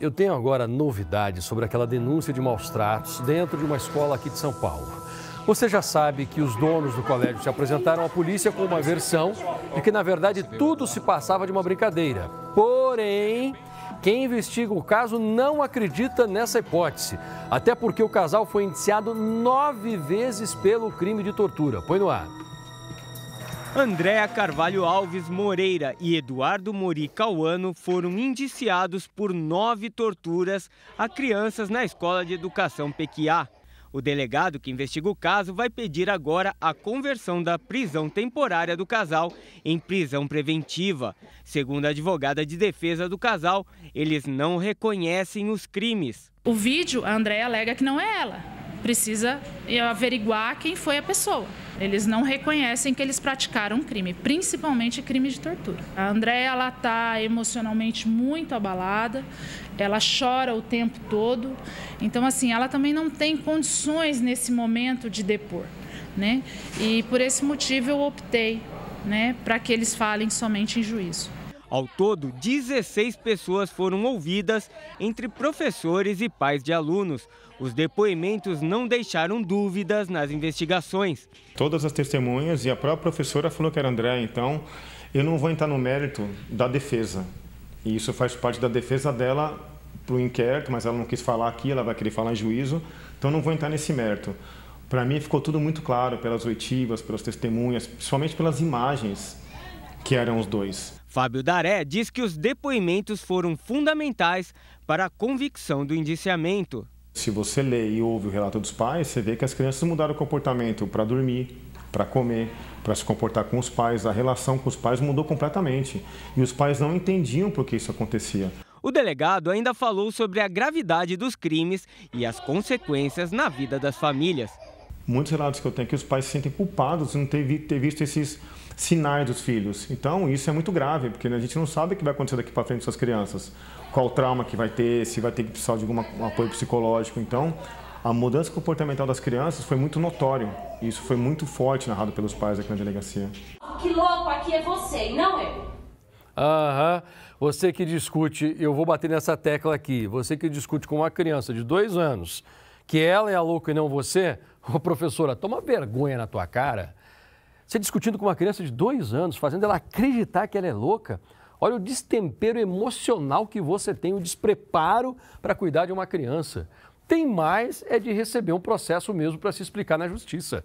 Eu tenho agora novidades sobre aquela denúncia de maus tratos dentro de uma escola aqui de São Paulo. Você já sabe que os donos do colégio se apresentaram à polícia com uma versão de que, na verdade, tudo se passava de uma brincadeira. Porém, quem investiga o caso não acredita nessa hipótese. Até porque o casal foi indiciado nove vezes pelo crime de tortura. Põe no ar. Andréa Carvalho Alves Moreira e Eduardo Mori Cauano foram indiciados por nove torturas a crianças na Escola de Educação Pequiá. O delegado que investiga o caso vai pedir agora a conversão da prisão temporária do casal em prisão preventiva. Segundo a advogada de defesa do casal, eles não reconhecem os crimes. O vídeo, a Andréa alega que não é ela. Precisa averiguar quem foi a pessoa. Eles não reconhecem que eles praticaram crime, principalmente crime de tortura. A Andréia ela está emocionalmente muito abalada, ela chora o tempo todo. Então assim, ela também não tem condições nesse momento de depor, né? E por esse motivo eu optei, né, para que eles falem somente em juízo. Ao todo, 16 pessoas foram ouvidas, entre professores e pais de alunos. Os depoimentos não deixaram dúvidas nas investigações. Todas as testemunhas e a própria professora falou que era André, então eu não vou entrar no mérito da defesa. E isso faz parte da defesa dela para o inquérito, mas ela não quis falar aqui, ela vai querer falar em juízo, então não vou entrar nesse mérito. Para mim ficou tudo muito claro pelas oitivas, pelas testemunhas, principalmente pelas imagens que eram os dois. Fábio Daré diz que os depoimentos foram fundamentais para a convicção do indiciamento. Se você lê e ouve o relato dos pais, você vê que as crianças mudaram o comportamento para dormir, para comer, para se comportar com os pais, a relação com os pais mudou completamente. E os pais não entendiam por que isso acontecia. O delegado ainda falou sobre a gravidade dos crimes e as consequências na vida das famílias. Muitos relatos que eu tenho é que os pais se sentem culpados de não ter, ter visto esses sinais dos filhos. Então, isso é muito grave, porque a gente não sabe o que vai acontecer daqui para frente com as crianças. Qual trauma que vai ter, se vai ter que precisar de algum apoio psicológico. Então, a mudança comportamental das crianças foi muito notório. Isso foi muito forte narrado pelos pais aqui na delegacia. Que louco aqui é você e não eu. Aham. Você que discute, eu vou bater nessa tecla aqui. Você que discute com uma criança de dois anos que ela é a louca e não você, ô professora, toma vergonha na tua cara você discutindo com uma criança de dois anos, fazendo ela acreditar que ela é louca. Olha o destempero emocional que você tem, o despreparo para cuidar de uma criança. Tem mais é de receber um processo mesmo para se explicar na justiça.